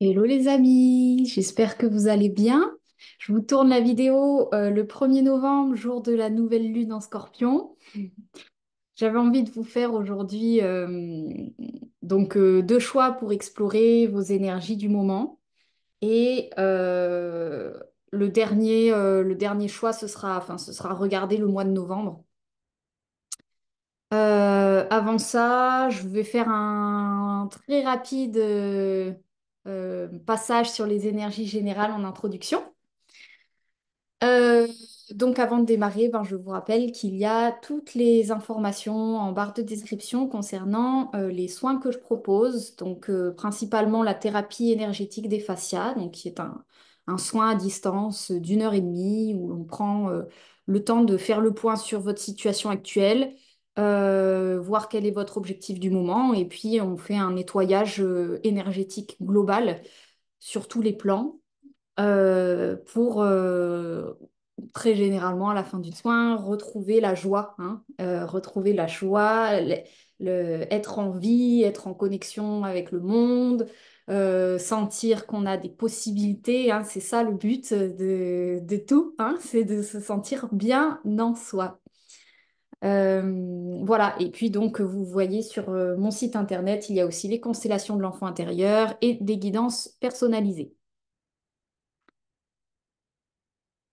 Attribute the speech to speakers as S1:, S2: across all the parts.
S1: Hello les amis, j'espère que vous allez bien. Je vous tourne la vidéo euh, le 1er novembre, jour de la nouvelle lune en scorpion. J'avais envie de vous faire aujourd'hui euh, donc euh, deux choix pour explorer vos énergies du moment. Et le, dernier, le dernier choix, ce sera, enfin, ce sera regarder le mois de novembre. avant ça, je vais faire un très rapide euh, passage sur les énergies générales en introduction. Euh, donc avant de démarrer, ben, je vous rappelle qu'il y a toutes les informations en barre de description concernant euh, les soins que je propose, donc principalement la thérapie énergétique des fascias, donc qui est un, un soin à distance d'une heure et demie où on prend le temps de faire le point sur votre situation actuelle, euh, voir quel est votre objectif du moment, et puis on fait un nettoyage euh, énergétique global sur tous les plans euh, pour très généralement à la fin du soin retrouver la joie, hein, retrouver la joie, être en vie, être en connexion avec le monde. sentir qu'on a des possibilités, hein. c'est ça le but de, de tout, hein, c'est de se sentir bien en soi. Euh, voilà, et puis donc vous voyez sur euh, mon site internet, il y a aussi les constellations de l'enfant intérieur et des guidances personnalisées.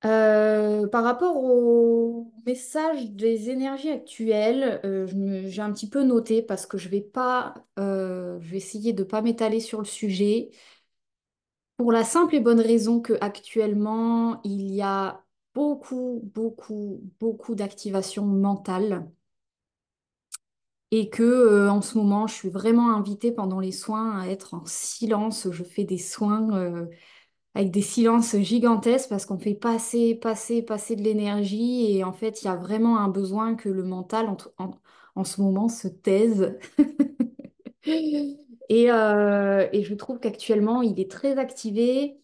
S1: Euh, par rapport au message des énergies actuelles, j'ai un petit peu noté parce que je vais pas, je vais essayer de ne pas m'étaler sur le sujet. Pour la simple et bonne raison que actuellement il y a beaucoup, beaucoup, beaucoup d'activation mentale. Et que euh, en ce moment, je suis vraiment invitée pendant les soins à être en silence. Je fais des soins euh, avec des silences gigantesques parce qu'on fait passer, passer, passer de l'énergie. Et en fait, il y a vraiment un besoin que le mental, en, en, ce moment, se taise. et, euh, et, je trouve qu'actuellement, il est très activé.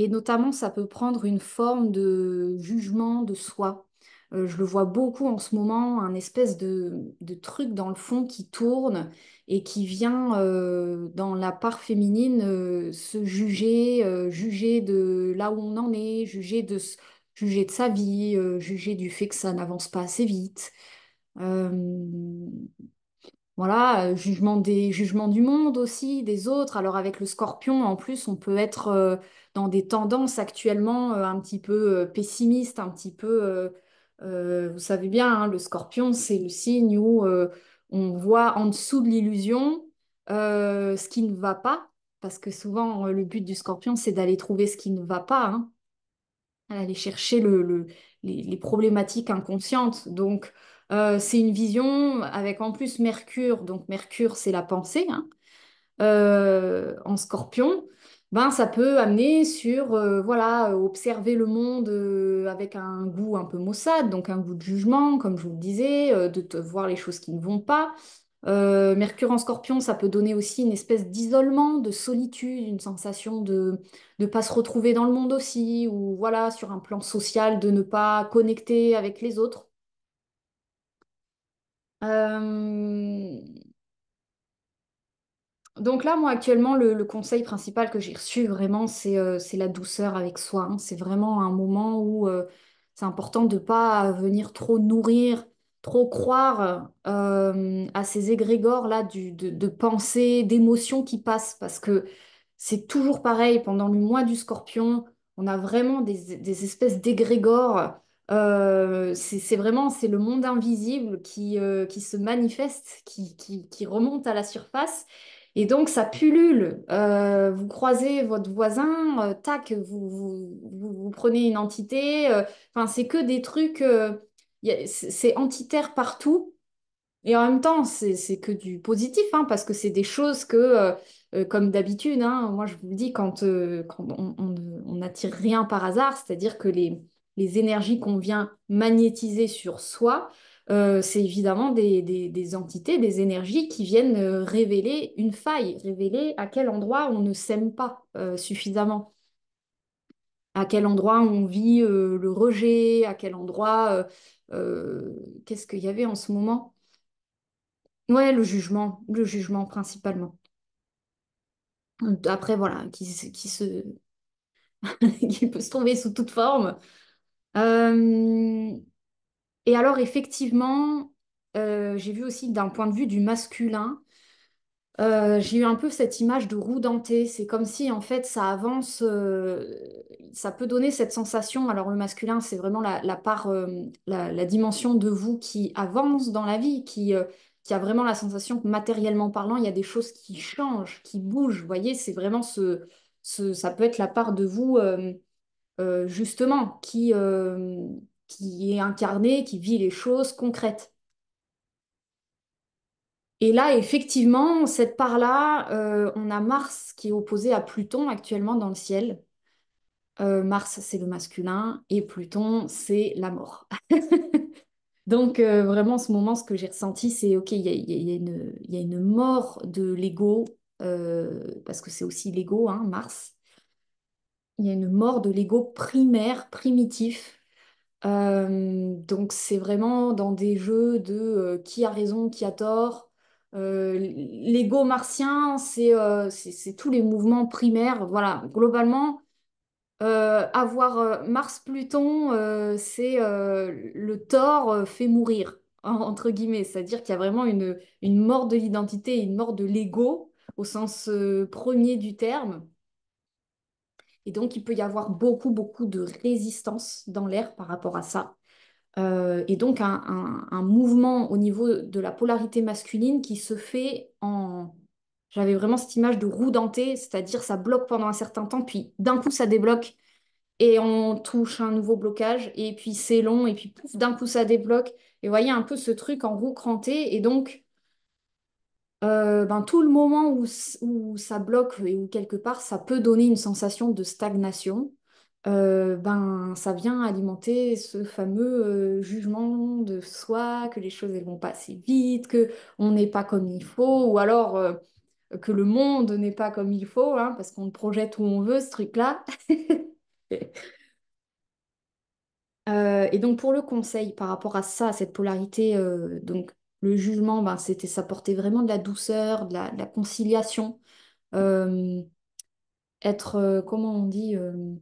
S1: Et notamment, ça peut prendre une forme de jugement de soi. Euh, je le vois beaucoup en ce moment, un espèce de, truc dans le fond qui tourne et qui vient euh, dans la part féminine euh, se juger, juger de là où on en est, juger de, juger de sa vie, juger du fait que ça n'avance pas assez vite. Voilà, jugement, des, jugement du monde aussi, des autres. Alors avec le scorpion, en plus, on peut être dans des tendances actuellement euh, un petit peu euh, pessimistes, un petit peu... Euh, vous savez bien, hein, le scorpion, c'est le signe où on voit en dessous de l'illusion ce qui ne va pas, parce que souvent, le but du scorpion, c'est d'aller trouver ce qui ne va pas. Hein. aller chercher les, problématiques inconscientes. Donc, c'est une vision avec en plus Mercure. Donc, Mercure, c'est la pensée hein. en scorpion. Ben, ça peut amener sur euh, voilà, euh, observer le monde euh, avec un goût un peu maussade, donc un goût de jugement, comme je vous le disais, de te voir les choses qui ne vont pas. Mercure en scorpion, ça peut donner aussi une espèce d'isolement, de solitude, une sensation de ne pas se retrouver dans le monde aussi, ou voilà, sur un plan social, de ne pas connecter avec les autres. Euh, donc là, moi, actuellement, le, conseil principal que j'ai reçu, vraiment, c'est euh, la douceur avec soi. Hein. C'est vraiment un moment où euh, c'est important de ne pas venir trop nourrir, trop croire euh, à ces égrégores-là de, pensées, d'émotions qui passent. Parce que c'est toujours pareil, pendant le mois du scorpion, on a vraiment des, espèces d'égrégores. c'est vraiment c'est le monde invisible qui, qui se manifeste, qui, qui remonte à la surface. Et donc, ça pullule. Euh, vous croisez votre voisin, euh, tac, vous, prenez une entité. Euh, enfin, c'est que des trucs. c'est entitaire partout. Et en même temps, c'est que du positif, hein, parce que c'est des choses que, comme d'habitude, hein, moi je vous le dis, quand, on n'attire rien par hasard, c'est-à-dire que les, les énergies qu'on vient magnétiser sur soi, euh, c'est évidemment des, entités, des énergies qui viennent euh, révéler une faille, révéler à quel endroit on ne s'aime pas euh, suffisamment, à quel endroit on vit le rejet, à quel endroit... Qu'est-ce qu'il y avait en ce moment Ouais, le jugement, le jugement principalement. Après, voilà, qui, se... qui peut se trouver sous toute forme. Et alors, effectivement, euh, j'ai vu aussi d'un point de vue du masculin, euh, j'ai eu un peu cette image de roue dentée. C'est comme si, en fait, ça avance, euh, ça peut donner cette sensation. Alors, le masculin, c'est vraiment la, part, la, dimension de vous qui avance dans la vie, qui, qui a vraiment la sensation que matériellement parlant, il y a des choses qui changent, qui bougent. Vous voyez, c'est vraiment ce, ce, ça peut être la part de vous, justement, qui, qui est incarné, qui vit les choses concrètes. Et là, effectivement, cette part-là, euh, on a Mars qui est opposé à Pluton actuellement dans le ciel. Euh, Mars, c'est le masculin et Pluton, c'est la mort. Donc, euh, vraiment, ce moment, ce que j'ai ressenti, c'est OK, il y, y a, une mort de l'ego, parce que c'est aussi l'ego, hein, Mars. Il y a une mort de l'ego primaire, primitif, donc c'est vraiment dans des jeux de qui a raison, qui a tort. Euh, L'ego martien, c'est c'est tous les mouvements primaires. Voilà, globalement, avoir Mars-Pluton, c'est le tort fait mourir, entre guillemets. C'est-à-dire qu'il y a vraiment une, une mort de l'identité, une mort de l'ego au sens premier du terme. Et donc, il peut y avoir beaucoup, beaucoup de résistance dans l'air par rapport à ça. Euh, et donc, un, mouvement au niveau de la polarité masculine qui se fait en... J'avais vraiment cette image de roue dentée, c'est-à-dire ça bloque pendant un certain temps, puis d'un coup, ça débloque et on touche un nouveau blocage, et puis c'est long, et puis pouf, d'un coup, ça débloque. Et voyez un peu ce truc en roue crantée. Et donc, euh, ben, tout le moment où, où, ça bloque et où quelque part ça peut donner une sensation de stagnation, euh, ben, ça vient alimenter ce fameux euh, jugement de soi, que les choses elles vont pas assez vite, que on n'est pas comme il faut, ou alors que le monde n'est pas comme il faut, hein, parce qu'on projette où on veut ce truc-là. et donc pour le conseil par rapport à ça, à cette polarité donc le jugement, ben, c'était, ça portait vraiment de la douceur, de la, conciliation. Euh, être, euh, comment on dit, euh,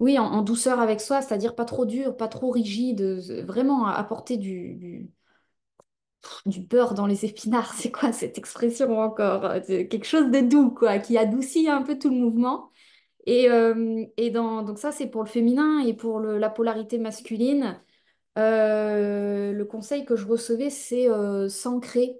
S1: oui, en, douceur avec soi, c'est-à-dire pas trop dur, pas trop rigide, vraiment apporter du, du, beurre dans les épinards, c'est quoi cette expression encore Quelque chose de doux, quoi, qui adoucit un peu tout le mouvement. Et, donc ça, c'est pour le féminin et pour la polarité masculine. Euh, le conseil que je recevais, c'est euh, s'ancrer.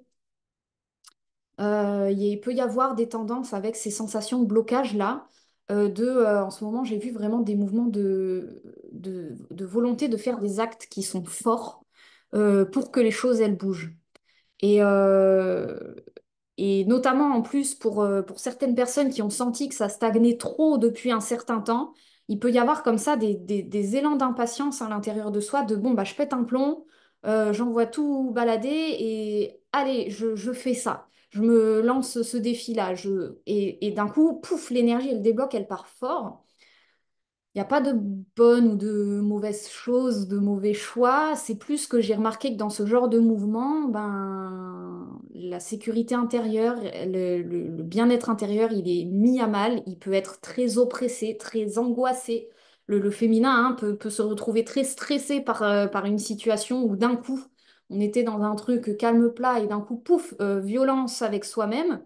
S1: Euh, il peut y avoir des tendances avec ces sensations de blocage-là. Euh, de, en ce moment, j'ai vu vraiment des mouvements de, de, de, volonté de faire des actes qui sont forts pour que les choses, elles bougent. Et, et notamment en plus pour, pour certaines personnes qui ont senti que ça stagnait trop depuis un certain temps, il peut y avoir comme ça des, élans d'impatience à l'intérieur de soi, de bon, bah, je pète un plomb, euh, j'envoie tout balader et allez, je, fais ça. Je me lance ce défi-là. Et, et d'un coup, pouf, l'énergie, elle débloque, elle part fort n'y a pas de bonne ou de mauvaise chose, de mauvais choix. C'est plus que j'ai remarqué que dans ce genre de mouvement, ben, la sécurité intérieure, le, bien-être intérieur, il est mis à mal. Il peut être très oppressé, très angoissé. Le, féminin hein, peut, se retrouver très stressé euh, par, une situation où d'un coup, on était dans un truc calme plat et d'un coup, pouf, euh, violence avec soi-même.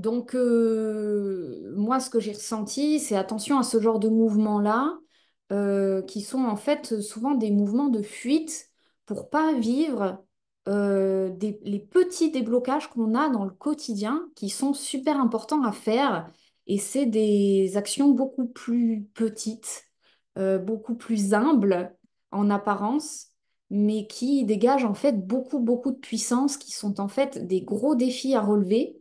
S1: Donc, euh, moi, ce que j'ai ressenti, c'est attention à ce genre de mouvements-là, euh, qui sont en fait souvent des mouvements de fuite pour pas vivre euh, les petits déblocages qu'on a dans le quotidien, qui sont super importants à faire. Et c'est des actions beaucoup plus petites, beaucoup plus humbles en apparence, mais qui dégagent en fait beaucoup, beaucoup de puissance, qui sont en fait des gros défis à relever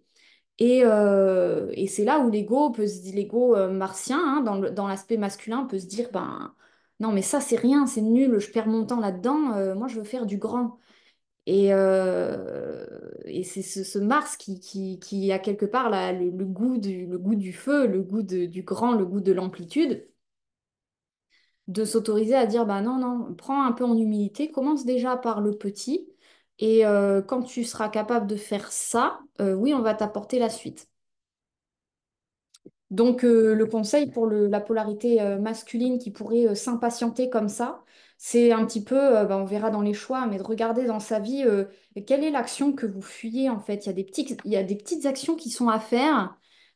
S1: euh, et, c'est là où l'ego peut se dire, l'ego euh, martien, hein, dans l'aspect masculin, peut se dire, ben non, mais ça c'est rien, c'est nul, je perds mon temps là-dedans, euh, moi je veux faire du grand. Et, c'est ce, Mars qui, qui, a quelque part là, le, goût du, le goût du feu, le goût du grand, le goût de l'amplitude, de s'autoriser à dire, ben non, non, prends un peu en humilité, commence déjà par le petit, et euh, quand tu seras capable de faire ça, euh, oui, on va t'apporter la suite. Donc, euh, le conseil pour la polarité masculine qui pourrait s'impatienter comme ça, c'est un petit peu, bah, on verra dans les choix, mais de regarder dans sa vie quelle est l'action que vous fuyez en fait. Il y a des, petites actions qui sont à faire.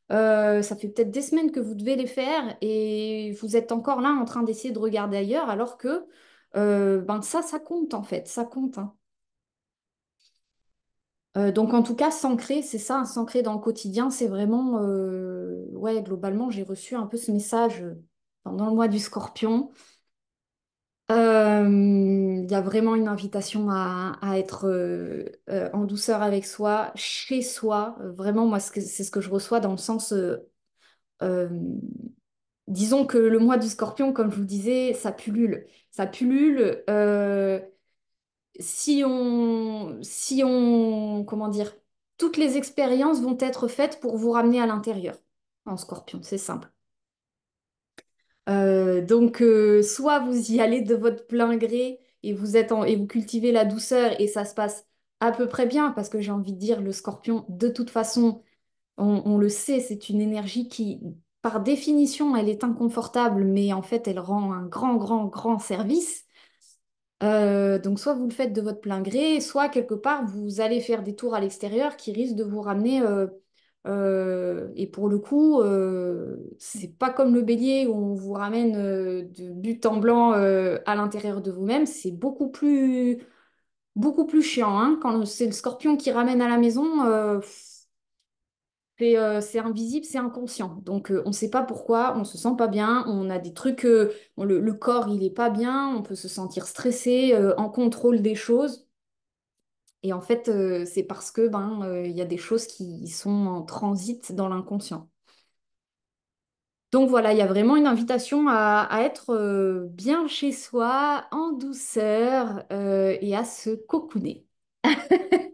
S1: ça fait peut-être des semaines que vous devez les faire et vous êtes encore là en train d'essayer de regarder ailleurs alors que ben, ça, ça compte en fait, ça compte. Hein. Euh, donc en tout cas, s'ancrer, c'est ça, s'ancrer dans le quotidien, c'est vraiment, euh, ouais, globalement, j'ai reçu un peu ce message euh, pendant le mois du scorpion. Il y a vraiment une invitation à, être en douceur avec soi, chez soi. Vraiment, moi, c'est ce que je reçois dans le sens, disons que le mois du scorpion, comme je vous disais, ça pullule. Ça pullule si on, si on, comment dire, toutes les expériences vont être faites pour vous ramener à l'intérieur en scorpion, c'est simple. Euh, donc, euh, soit vous y allez de votre plein gré et vous, êtes et vous cultivez la douceur et ça se passe à peu près bien, parce que j'ai envie de dire, le scorpion, de toute façon, on, on le sait, c'est une énergie qui, par définition, elle est inconfortable, mais en fait, elle rend un grand, grand, grand service. Euh, donc soit vous le faites de votre plein gré, soit quelque part vous allez faire des tours à l'extérieur qui risquent de vous ramener. Euh, euh, et pour le coup, c'est pas comme le bélier où on vous ramène de but en blanc à l'intérieur de vous-même. C'est beaucoup plus, beaucoup plus chiant. Hein. Quand c'est le scorpion qui ramène à la maison, euh, c'est invisible, c'est inconscient. Donc euh, on ne sait pas pourquoi, on se sent pas bien, on a des trucs, euh, le, corps il est pas bien, on peut se sentir stressé, en contrôle des choses. Et en fait, c'est parce que ben il y a des choses qui sont en transit dans l'inconscient. Donc voilà, il y a vraiment une invitation à, être bien chez soi, en douceur et à se cocooner.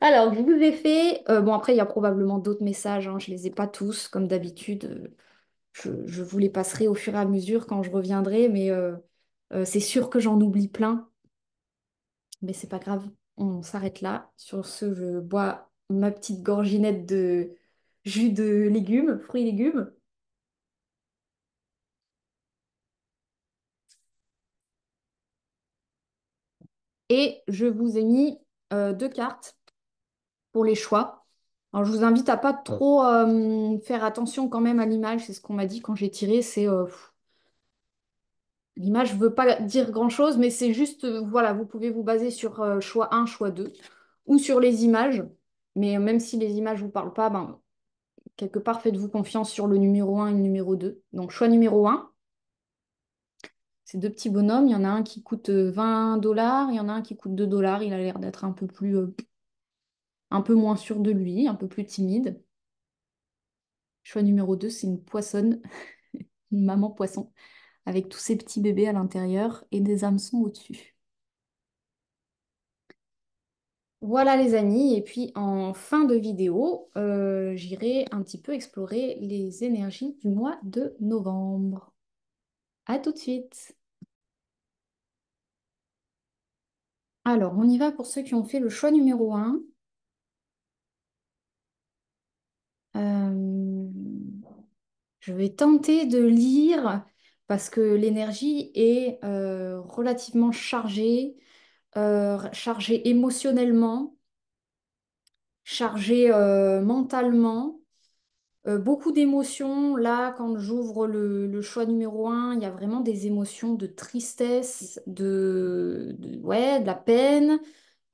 S1: Alors, je vous ai fait. Euh, bon, après, il y a probablement d'autres messages. Hein, je ne les ai pas tous, comme d'habitude. Euh, je, vous les passerai au fur et à mesure quand je reviendrai, mais euh, c'est sûr que j'en oublie plein. Mais c'est pas grave. On s'arrête là. Sur ce, je bois ma petite gorginette de jus de légumes, fruits et légumes. Et je vous ai mis deux cartes pour les choix. Alors, je vous invite à pas trop euh, faire attention quand même à l'image. C'est ce qu'on m'a dit quand j'ai tiré. C'est euh, l'image ne veut pas dire grand-chose, mais c'est juste, euh, voilà, vous pouvez vous baser sur choix 1, choix 2 ou sur les images. Mais même si les images ne vous parlent pas, ben, quelque part, faites-vous confiance sur le numéro 1 et le numéro 2. Donc, choix numéro 1, c'est deux petits bonhommes, il y en a un qui coûte 20 dollars, il y en a un qui coûte 2 dollars. Il a l'air d'être un peu plus un peu moins sûr de lui, un peu plus timide. Choix numéro 2, c'est une poissonne, une maman poisson, avec tous ses petits bébés à l'intérieur et des hameçons au-dessus. Voilà les amis, et puis en fin de vidéo, euh, j'irai un petit peu explorer les énergies du mois de novembre. À tout de suite Alors, on y va pour ceux qui ont fait le choix numéro 1. Euh, je vais tenter de lire parce que l'énergie est euh, relativement chargée, euh, chargée émotionnellement, chargée mentalement. beaucoup d'émotions. Là, quand j'ouvre le, choix numéro un, il y a vraiment des émotions de tristesse, de, de ouais, de la peine,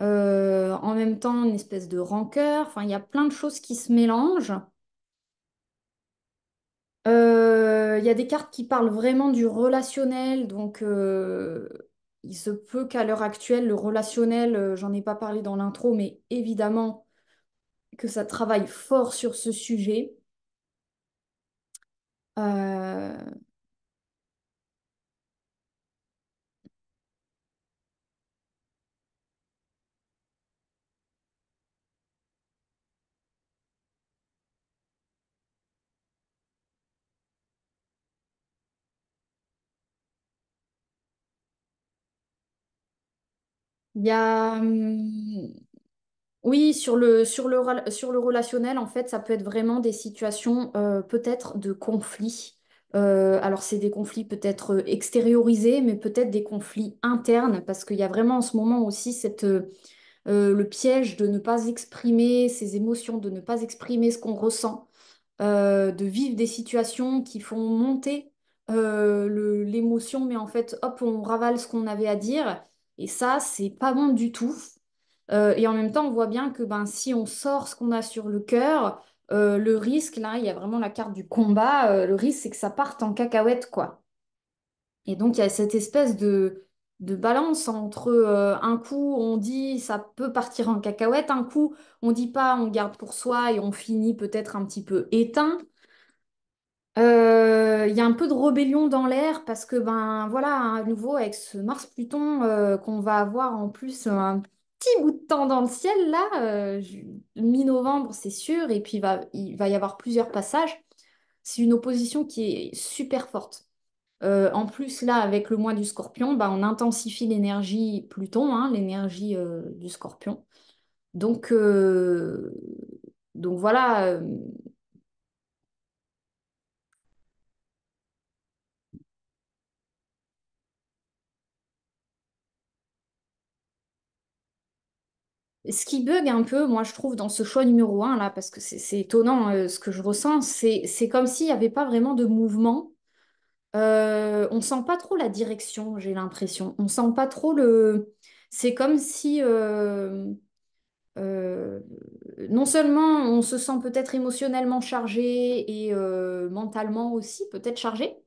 S1: en même temps une espèce de rancœur. Enfin, il y a plein de choses qui se mélangent. Euh, il y a des cartes qui parlent vraiment du relationnel, donc euh, il se peut qu'à l'heure actuelle, le relationnel, euh, j'en ai pas parlé dans l'intro, mais évidemment que ça travaille fort sur ce sujet. Euh, Il y a, hmm, oui, sur le, sur le, sur le relationnel, en fait, ça peut être vraiment des situations euh, peut-être de conflits. Euh, alors, c'est des conflits peut-être euh, extériorisés, mais peut-être des conflits internes, parce qu'il y a vraiment en ce moment aussi cette, le piège de ne pas exprimer ses émotions, de ne pas exprimer ce qu'on ressent, de vivre des situations qui font monter l'émotion, mais en fait, hop, on ravale ce qu'on avait à dire. Et ça, c'est pas bon du tout. Euh, et en même temps, on voit bien que ben, si on sort ce qu'on a sur le cœur, euh, le risque, là, il y a vraiment la carte du combat, euh, le risque, c'est que ça parte en cacahuète, quoi. Et donc, il y a cette espèce de, de balance entre un coup, on dit ça peut partir en cacahuète, un coup, on dit pas, on garde pour soi et on finit peut-être un petit peu éteint. Euh, il y a un peu de rébellion dans l'air parce que, ben voilà, à nouveau, avec ce Mars-Pluton euh, qu'on va avoir en plus un petit bout de temps dans le ciel, là, euh, mi-novembre, c'est sûr, et puis il va, il va y avoir plusieurs passages. C'est une opposition qui est super forte. en plus, là, avec le mois du scorpion, bah, on intensifie l'énergie Pluton, hein, l'énergie du scorpion. Donc, donc voilà, Ce qui bug un peu, moi, je trouve, dans ce choix numéro un, là, parce que c'est étonnant euh, ce que je ressens, c'est comme s'il n'y avait pas vraiment de mouvement. Euh, on sent pas trop la direction, j'ai l'impression. On sent pas trop le. C'est comme si. Euh, euh, non seulement on se sent peut-être émotionnellement chargé et mentalement aussi peut-être chargé,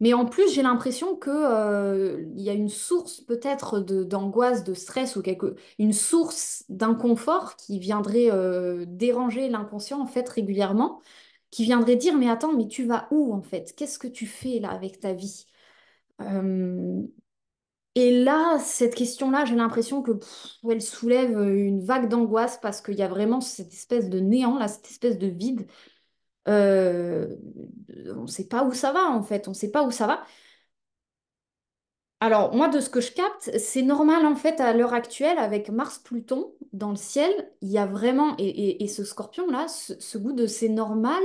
S1: mais en plus, j'ai l'impression qu'il euh, y a une source peut-être d'angoisse, de, stress ou quelque, une source d'inconfort qui viendrait euh, déranger l'inconscient en fait régulièrement, qui viendrait dire mais attends mais tu vas où en fait Qu'est-ce que tu fais là avec ta vie euh, Et là, cette question-là, j'ai l'impression que elle soulève une vague d'angoisse parce qu'il y a vraiment cette espèce de néant là, cette espèce de vide euh, on ne sait pas où ça va en fait, on ne sait pas où ça va. Alors moi, de ce que je capte, c'est normal en fait à l'heure actuelle avec Mars-Pluton dans le ciel, il y a vraiment, et, ce scorpion-là, ce, goût de c'est normal,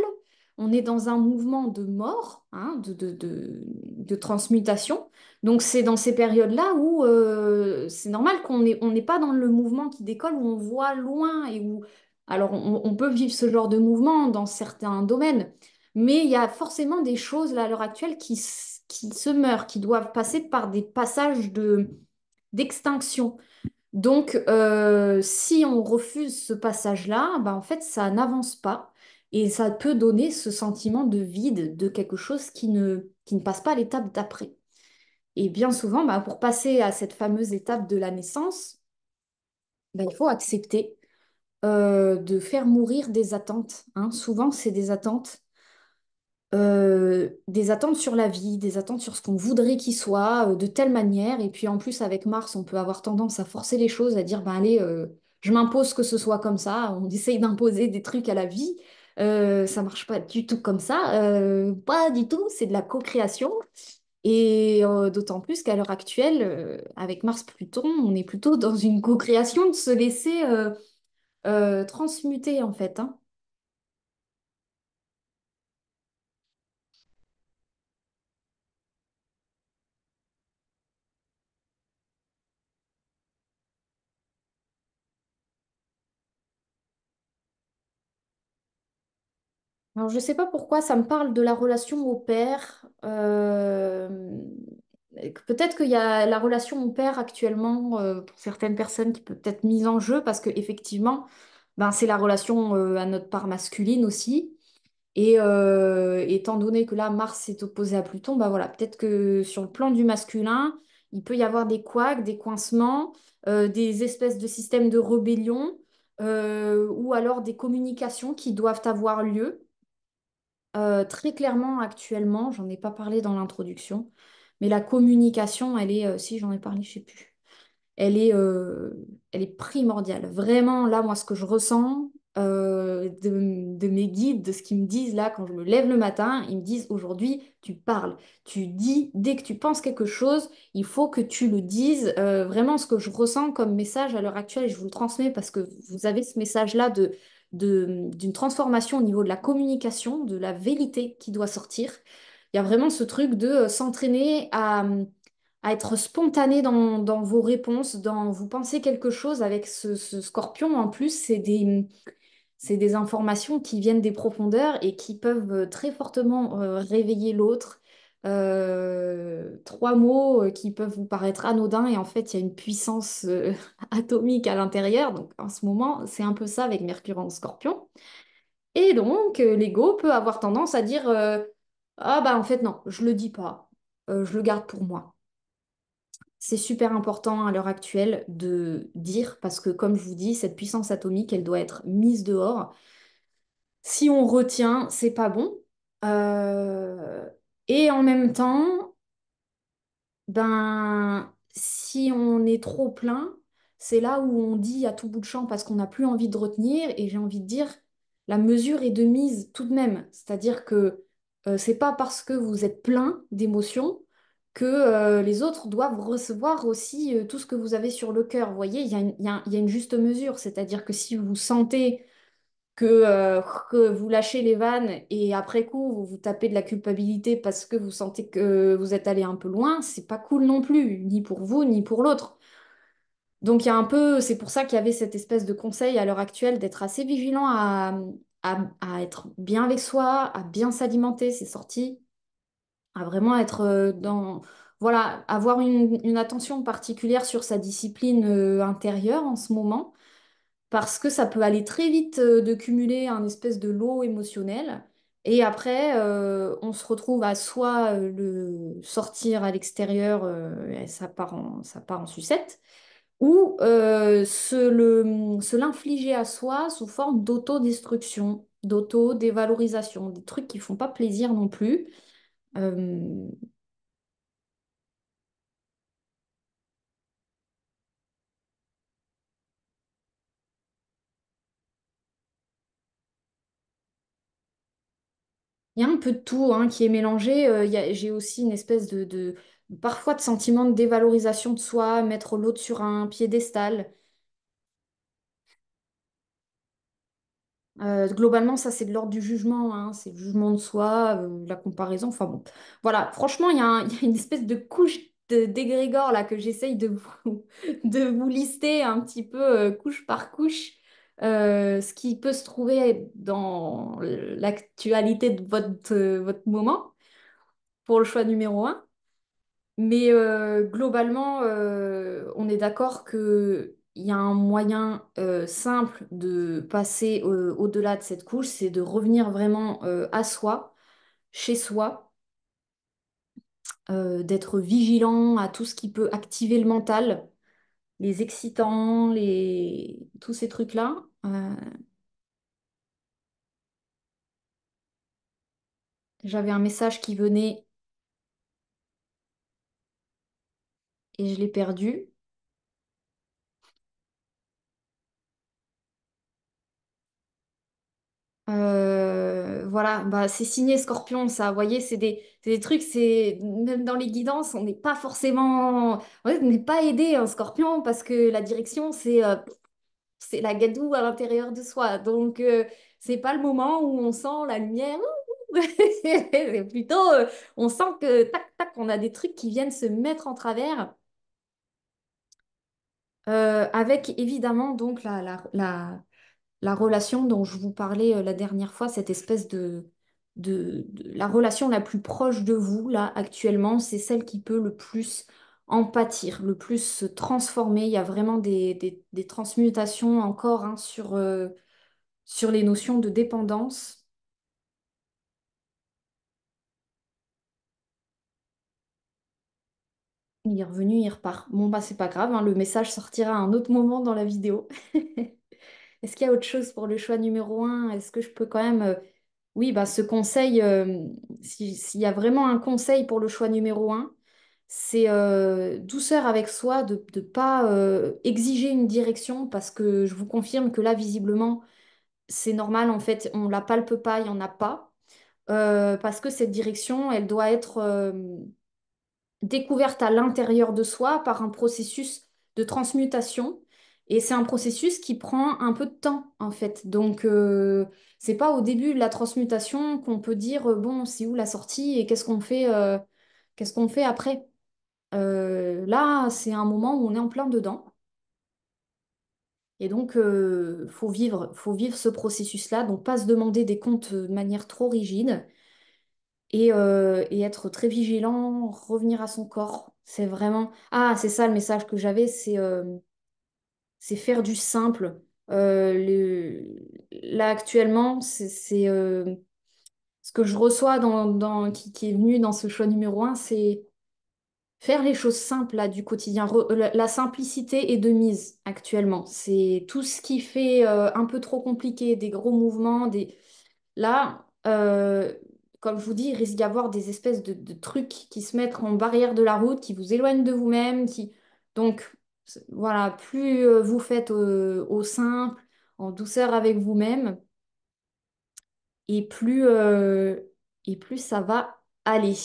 S1: on est dans un mouvement de mort, hein, de, de, transmutation. Donc c'est dans ces périodes-là où euh, c'est normal qu'on n'ait on n'est pas dans le mouvement qui décolle, où on voit loin et où alors, on, peut vivre ce genre de mouvement dans certains domaines, mais il y a forcément des choses là, à l'heure actuelle qui, se meurent, qui doivent passer par des passages d'extinction. Donc, euh, si on refuse ce passage-là, bah, en fait, ça n'avance pas et ça peut donner ce sentiment de vide, de quelque chose qui ne, passe pas à l'étape d'après. Et bien souvent, bah, pour passer à cette fameuse étape de la naissance, bah, il faut accepter euh, de faire mourir des attentes. Hein. Souvent, c'est des attentes. Euh, des attentes sur la vie, des attentes sur ce qu'on voudrait qu'il soit euh, de telle manière. Et puis en plus, avec Mars, on peut avoir tendance à forcer les choses, à dire, ben allez, je m'impose que ce soit comme ça. On essaye d'imposer des trucs à la vie. ça marche pas du tout comme ça. pas du tout, c'est de la co-création. Et d'autant plus qu'à l'heure actuelle, avec Mars-Pluton, on est plutôt dans une co-création de se laisser euh, transmuter en fait. Hein. Alors, je sais pas pourquoi ça me parle de la relation au père. euh, Peut-être qu'il y a la relation au père actuellement euh, pour certaines personnes qui peut être mise en jeu parce que ben, c'est la relation euh, à notre part masculine aussi. Et euh, étant donné que là, Mars est opposé à Pluton, ben, voilà, peut-être que sur le plan du masculin, il peut y avoir des couacs, des coincements, des espèces de systèmes de rébellion ou alors des communications qui doivent avoir lieu. très clairement, actuellement, j'en ai pas parlé dans l'introduction, mais la communication, elle est, euh, si j'en ai parlé, je sais plus, euh, elle est, primordiale. Vraiment, là, moi, ce que je ressens euh, de, mes guides, de ce qu'ils me disent là, quand je me lève le matin, ils me disent aujourd'hui, tu parles, tu dis, dès que tu penses quelque chose, il faut que tu le dises. vraiment, ce que je ressens comme message à l'heure actuelle, je vous le transmets parce que vous avez ce message-là de d'une transformation au niveau de la communication, de la vérité qui doit sortir. Il y a vraiment ce truc de euh, s'entraîner à, à, être spontané dans, dans, vos réponses, dans vous pensez quelque chose avec ce, scorpion. En plus, c'est des, c'est des informations qui viennent des profondeurs et qui peuvent euh, très fortement euh, réveiller l'autre. trois mots qui peuvent vous paraître anodins et en fait il y a une puissance atomique à l'intérieur. Donc en ce moment, c'est un peu ça avec Mercure en scorpion. Et donc l'ego peut avoir tendance à dire ah bah en fait non, je le dis pas, euh, je le garde pour moi. C'est super important à l'heure actuelle de dire, parce que comme je vous dis, cette puissance atomique, elle doit être mise dehors. Si on retient, c'est pas bon. Euh, et en même temps, ben si on est trop plein, c'est là où on dit à tout bout de champ parce qu'on n'a plus envie de retenir. Et j'ai envie de dire, la mesure est de mise tout de même. C'est-à-dire que euh, c'est pas parce que vous êtes plein d'émotions que euh, les autres doivent recevoir aussi euh, tout ce que vous avez sur le cœur. Vous voyez, il y, a une juste mesure, c'est-à-dire que si vous sentez que, que, vous lâchez les vannes et après coup vous vous tapez de la culpabilité parce que vous sentez que vous êtes allé un peu loin, c'est pas cool non plus, ni pour vous ni pour l'autre. Donc il y a un peu, c'est pour ça qu'il y avait cette espèce de conseil à l'heure actuelle d'être assez vigilant à, à, être bien avec soi, à bien s'alimenter, ses sorties, à vraiment être euh, dans, voilà, avoir une, attention particulière sur sa discipline euh, intérieure en ce moment, parce que ça peut aller très vite euh, de cumuler un espèce de lot émotionnel. Et après, on se retrouve à soit le sortir à l'extérieur, ça, ça part en sucette, ou euh, se le, se l'infliger à soi sous forme d'autodestruction, d'auto-dévalorisation, des trucs qui ne font pas plaisir non plus. Euh, il y a un peu de tout hein, qui est mélangé. Euh, j'ai aussi une espèce de, parfois de sentiments de dévalorisation de soi, mettre l'autre sur un piédestal. Euh, globalement, ça, c'est de l'ordre du jugement, hein. c'est le jugement de soi, euh, la comparaison, enfin bon. Voilà, franchement, il y, a une espèce de couche d'égrégore là que j'essaye de vous, lister un petit peu euh, couche par couche. ce qui peut se trouver dans l'actualité de votre, votre moment pour le choix numéro un. Mais euh, globalement, euh, on est d'accord qu'il y a un moyen euh, simple de passer au-delà de cette couche, c'est de revenir vraiment à soi, chez soi, d'être vigilant à tout ce qui peut activer le mental, les excitants, les... tous ces trucs-là. J'avais un message qui venait et je l'ai perdu. Euh, voilà, bah, c'est signé Scorpion, ça. Vous voyez, c'est des, trucs, c'est même dans les guidances, on n'est pas forcément, on n'est pas aidé un hein, Scorpion parce que la direction, euh, c'est la gadoue à l'intérieur de soi. Donc, euh, c'est pas le moment où on sent la lumière. c'est plutôt, on sent que tac tac, on a des trucs qui viennent se mettre en travers. Euh, avec évidemment donc la, relation dont je vous parlais euh, la dernière fois, cette espèce de, la relation la plus proche de vous là actuellement, c'est celle qui peut le plus en le plus se transformer. Il y a vraiment des, transmutations encore hein, euh, sur les notions de dépendance Il est revenu, il repart. Bon, bah, c'est pas grave, hein, le message sortira à un autre moment dans la vidéo. Est-ce qu'il y a autre chose pour le choix numéro un Est-ce que je peux quand même. Euh, oui, bah, ce conseil, euh, s'il y a vraiment un conseil pour le choix numéro un, c'est euh, douceur avec soi, de ne pas exiger une direction, parce que je vous confirme que là, visiblement, c'est normal, en fait, on la palpe pas, il n'y en a pas. parce que cette direction, elle doit être découverte à l'intérieur de soi par un processus de transmutation. Et c'est un processus qui prend un peu de temps, en fait. Donc, ce euh, c'est pas au début de la transmutation qu'on peut dire, euh, bon, c'est où la sortie et qu'est-ce qu'on fait, euh, qu'est-ce qu'on fait après. là, c'est un moment où on est en plein dedans. Et donc, il faut, vivre, faut vivre ce processus-là. Donc, pas se demander des comptes de manière trop rigide. Euh, et, être très vigilant, revenir à son corps. C'est vraiment... Ah, c'est ça le message que j'avais, c'est euh, faire du simple. Euh, là, actuellement, c'est euh, ce que je reçois dans, Qui, qui, est venu dans ce choix numéro un, c'est faire les choses simples là, du quotidien. La, simplicité est de mise actuellement. C'est tout ce qui fait un peu trop compliqué, des gros mouvements, des... Là, comme je vous dis, il risque d'y avoir des espèces de, trucs qui se mettent en barrière de la route, qui vous éloignent de vous-même, qui... Donc, voilà, plus euh, vous faites euh, au, simple, en douceur avec vous-même, et plus, euh, et plus ça va aller.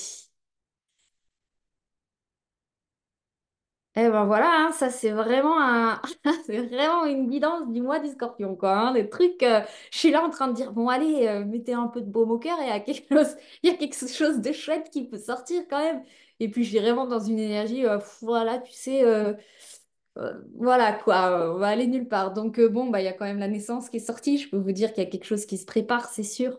S1: Eh ben voilà, hein, ça c'est vraiment, vraiment une guidance du mois du scorpion, quoi. les hein. trucs, euh, je suis là en train de dire, bon allez, euh, mettez un peu de baume au cœur et il y a quelque chose, de chouette qui peut sortir quand même. Et puis je suis vraiment dans une énergie, euh, voilà, tu sais, voilà quoi, on va aller nulle part. Donc bon, bah, il y a quand même la naissance qui est sortie, je peux vous dire qu'il y a quelque chose qui se prépare, c'est sûr.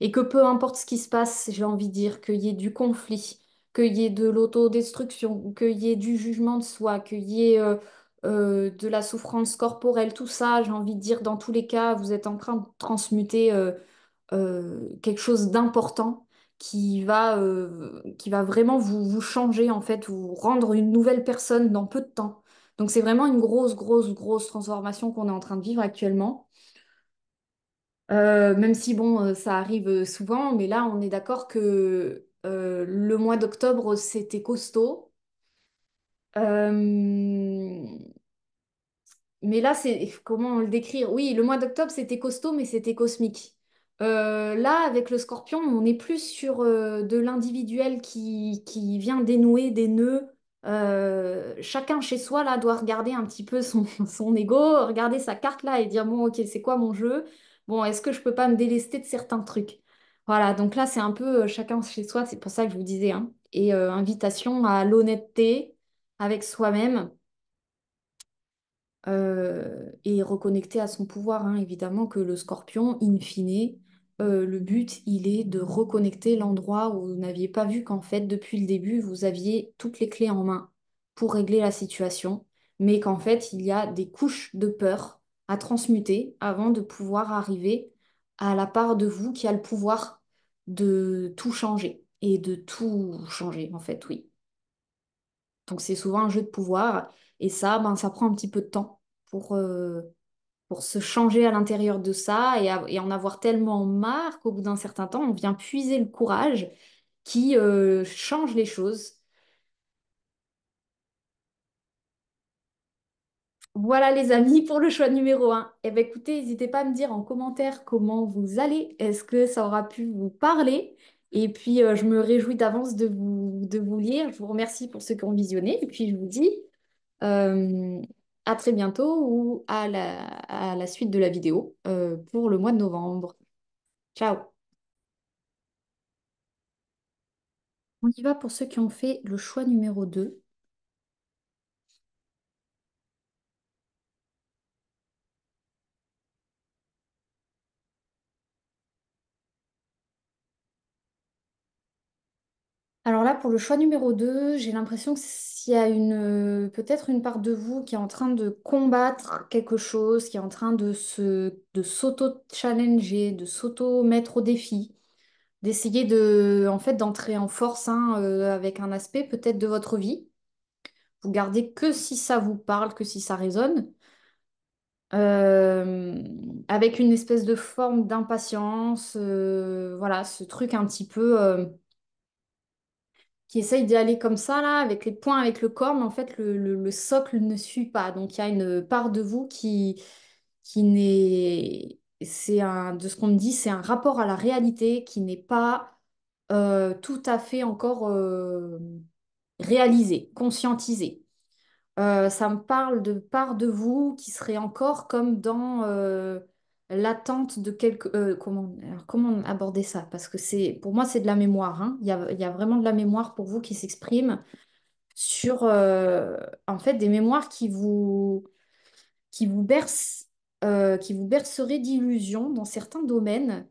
S1: et que peu importe ce qui se passe, j'ai envie de dire qu'il y ait du conflit, qu'il y ait de l'autodestruction, qu'il y ait du jugement de soi, qu'il y ait euh, euh, de la souffrance corporelle, tout ça, j'ai envie de dire, dans tous les cas, vous êtes en train de transmuter euh, quelque chose d'important qui va, qui va vraiment vous, changer, en fait, vous rendre une nouvelle personne dans peu de temps. Donc c'est vraiment une grosse, grosse, grosse transformation qu'on est en train de vivre actuellement. même si bon, ça arrive souvent, mais là, on est d'accord que euh, le mois d'octobre, c'était costaud. Euh, mais là, c'est comment le décrire Oui, le mois d'octobre, c'était costaud, mais c'était cosmique. Euh, là, avec le scorpion, on est plus sur de l'individuel qui... qui, vient dénouer des nœuds. chacun chez soi là doit regarder un petit peu son, son ego, regarder sa carte là et dire bon ok c'est quoi mon jeu, bon est-ce que je peux pas me délester de certains trucs voilà, donc là, c'est un peu euh, chacun chez soi, c'est pour ça que je vous disais. hein. Et euh, invitation à l'honnêteté avec soi-même euh, et reconnecter à son pouvoir. Hein. Évidemment que le scorpion, in fine, le but, il est de reconnecter l'endroit où vous n'aviez pas vu qu'en fait, depuis le début, vous aviez toutes les clés en main pour régler la situation, mais qu'en fait, il y a des couches de peur à transmuter avant de pouvoir arriver à la part de vous qui a le pouvoir de tout changer et de tout changer, en fait, oui. Donc c'est souvent un jeu de pouvoir et ça, ben, ça prend un petit peu de temps pour, euh, pour se changer à l'intérieur de ça et, en avoir tellement marre qu'au bout d'un certain temps, on vient puiser le courage qui euh, change les choses Voilà les amis pour le choix numéro 1. Et eh bien écoutez, n'hésitez pas à me dire en commentaire comment vous allez. Est-ce que ça aura pu vous parler Et puis euh, je me réjouis d'avance de vous, de vous lire. Je vous remercie pour ceux qui ont visionné. Et puis je vous dis euh, à très bientôt ou à la, suite de la vidéo euh, pour le mois de novembre. Ciao On y va pour ceux qui ont fait le choix numéro 2. là, pour le choix numéro 2, j'ai l'impression qu'il y a une euh, peut-être une part de vous qui est en train de combattre quelque chose, qui est en train de se de s'auto-challenger, de s'auto-mettre au défi, d'essayer de en fait d'entrer en force hein, euh, avec un aspect peut-être de votre vie. Vous gardez que si ça vous parle, que si ça résonne. Euh, avec une espèce de forme d'impatience, voilà, ce truc un petit peu qui essaye d'y aller comme ça, là, avec les points, avec le corps, mais en fait, le, le, socle ne suit pas. Donc, il y a une part de vous qui, qui n'est. C'est un, de ce qu'on me dit, c'est un rapport à la réalité qui n'est pas euh, tout à fait encore euh, réalisé, conscientisé. Euh, ça me parle de part de vous qui serait encore comme dans l'attente de quelque... Euh, comment, comment aborder ça Parce que c'est pour moi, c'est de la mémoire. Hein. Il, y a, vraiment de la mémoire pour vous qui s'exprime sur, euh, en fait, des mémoires qui vous, qui vous, euh, qui vous berceraient d'illusions dans certains domaines.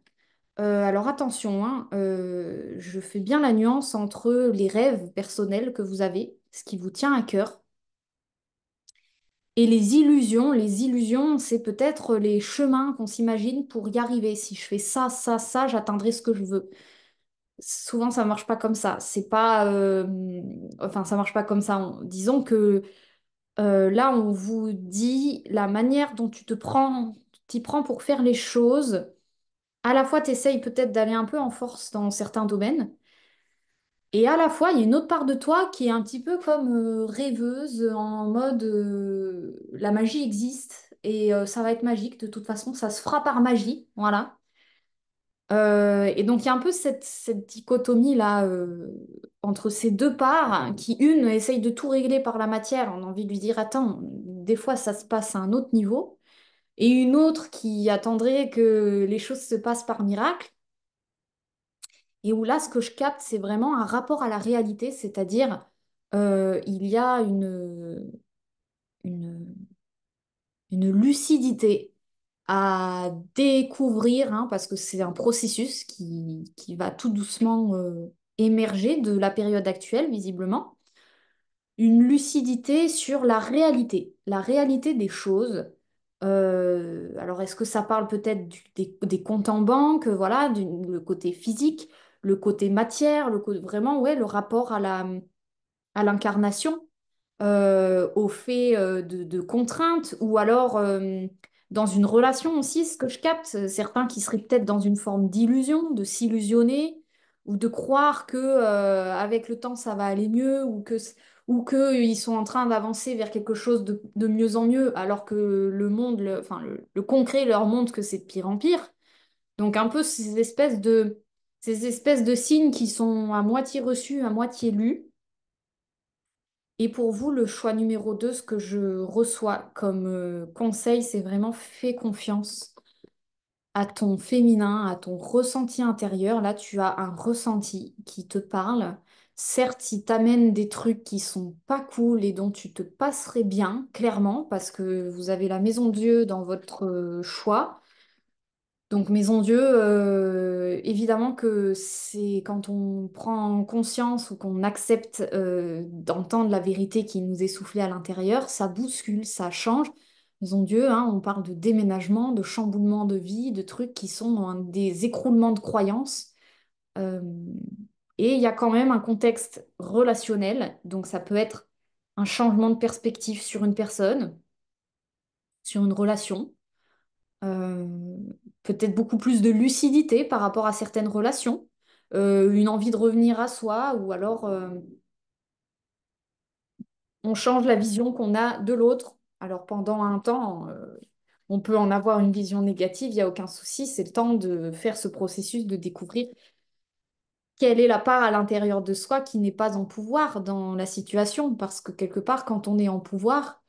S1: alors attention, hein, je fais bien la nuance entre les rêves personnels que vous avez, ce qui vous tient à cœur, et les illusions, les illusions, c'est peut-être les chemins qu'on s'imagine pour y arriver. Si je fais ça, ça, ça, j'atteindrai ce que je veux. Souvent, ça marche pas comme ça. C'est pas, euh, enfin, ça marche pas comme ça. Disons que euh, là, on vous dit la manière dont tu te prends, t'y prends pour faire les choses. À la fois, tu essayes peut-être d'aller un peu en force dans certains domaines, et à la fois, il y a une autre part de toi qui est un petit peu comme euh, rêveuse, en mode euh, la magie existe et euh, ça va être magique de toute façon, ça se fera par magie, voilà. et donc il y a un peu cette, cette dichotomie là entre ces deux parts qui, une, essaye de tout régler par la matière, on a envie de lui dire attends, des fois ça se passe à un autre niveau, et une autre qui attendrait que les choses se passent par miracle et où là, ce que je capte, c'est vraiment un rapport à la réalité, c'est-à-dire euh, il y a une, une, lucidité à découvrir, hein, parce que c'est un processus qui, va tout doucement euh, émerger de la période actuelle, visiblement, une lucidité sur la réalité, la réalité des choses. Euh, alors, est-ce que ça parle peut-être des, comptes en banque, voilà, du côté physique, le côté matière, le côté, vraiment ouais, le rapport à la à l'incarnation, euh, au fait euh, de, contraintes, ou alors euh, dans une relation aussi, ce que je capte, certains qui seraient peut-être dans une forme d'illusion, de s'illusionner, ou de croire que avec le temps ça va aller mieux, ou que ou qu'ils sont en train d'avancer vers quelque chose de, mieux en mieux, alors que le monde, enfin, le, concret leur montre que c'est pire en pire. Donc un peu ces espèces de ces espèces de signes qui sont à moitié reçus, à moitié lus. Et pour vous, le choix numéro 2, ce que je reçois comme euh, conseil, c'est vraiment fais confiance à ton féminin, à ton ressenti intérieur. Là, tu as un ressenti qui te parle. Certes, il t'amène des trucs qui sont pas cool et dont tu te passerais bien, clairement, parce que vous avez la maison de Dieu dans votre euh, choix. Donc Maison Dieu, euh, évidemment que c'est quand on prend conscience ou qu'on accepte euh, d'entendre la vérité qui nous est soufflée à l'intérieur, ça bouscule, ça change. Maison Dieu, hein, on parle de déménagement, de chamboulement de vie, de trucs qui sont dans des écroulements de croyances. Euh, et il y a quand même un contexte relationnel, donc ça peut être un changement de perspective sur une personne, sur une relation peut-être beaucoup plus de lucidité par rapport à certaines relations, euh, une envie de revenir à soi, ou alors euh, on change la vision qu'on a de l'autre. Alors pendant un temps, euh, on peut en avoir une vision négative, il n'y a aucun souci, c'est le temps de faire ce processus, de découvrir quelle est la part à l'intérieur de soi qui n'est pas en pouvoir dans la situation, parce que quelque part, quand on est en pouvoir,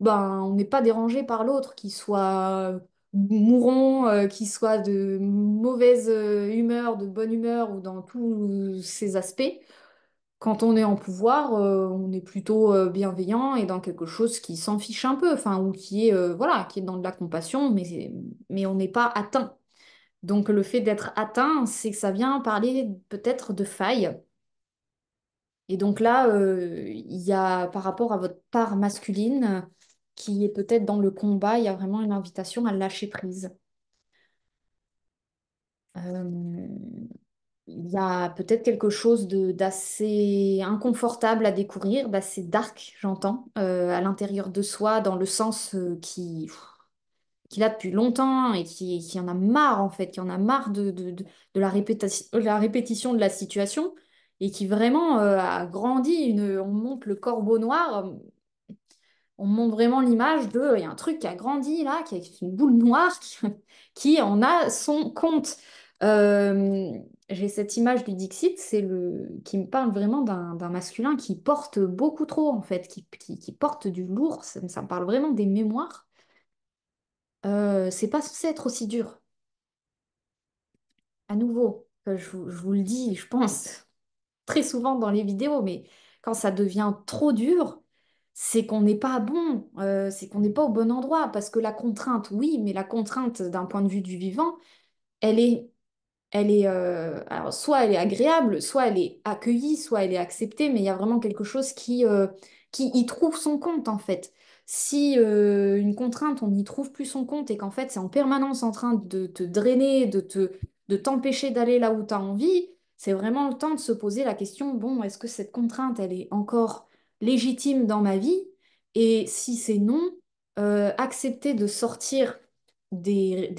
S1: ben, on n'est pas dérangé par l'autre, qui soit mourons, qui euh, qu'ils soient de mauvaise euh, humeur, de bonne humeur ou dans tous ces aspects, quand on est en pouvoir, euh, on est plutôt bienveillant et dans quelque chose qui s'en fiche un peu, enfin, ou qui est, voilà, qui est dans de la compassion, mais, mais on n'est pas atteint. Donc le fait d'être atteint, c'est que ça vient parler peut-être de failles. Et donc là, il y a par rapport à votre part masculine, qui est peut-être dans le combat, il y a vraiment une invitation à lâcher prise. Euh, il y a peut-être quelque chose d'assez inconfortable à découvrir, d'assez dark, j'entends, euh, à l'intérieur de soi, dans le sens euh, qui qu'il a depuis longtemps et qui, qui, en a marre en fait, qui en a marre de, de, de, la, répétition, la répétition de la situation et qui vraiment a grandi. on monte le corbeau noir, on montre vraiment l'image de, il y a un truc qui a grandi là, qui est une boule noire, qui, en a son compte. Euh, j'ai cette image du Dixit, c'est le qui me parle vraiment d'un masculin qui porte beaucoup trop en fait, qui, porte du lourd. Ça, me parle vraiment des mémoires. Euh, c'est pas censé être aussi dur. À nouveau, euh, je, je, vous le dis, je pense très souvent dans les vidéos, mais quand ça devient trop dur, c'est qu'on n'est pas bon, euh, c'est qu'on n'est pas au bon endroit. Parce que la contrainte, oui, mais la contrainte d'un point de vue du vivant, elle est, elle est euh, alors soit elle est agréable, soit elle est accueillie, soit elle est acceptée, mais il y a vraiment quelque chose qui, euh, qui y trouve son compte en fait. Si une contrainte, on n'y trouve plus son compte et qu'en fait c'est en permanence en train de te drainer, de te de t'empêcher d'aller là où tu as envie, c'est vraiment le temps de se poser la question, bon, est-ce que cette contrainte, elle est encore légitime dans ma vie Et si c'est non, euh, accepter de sortir des,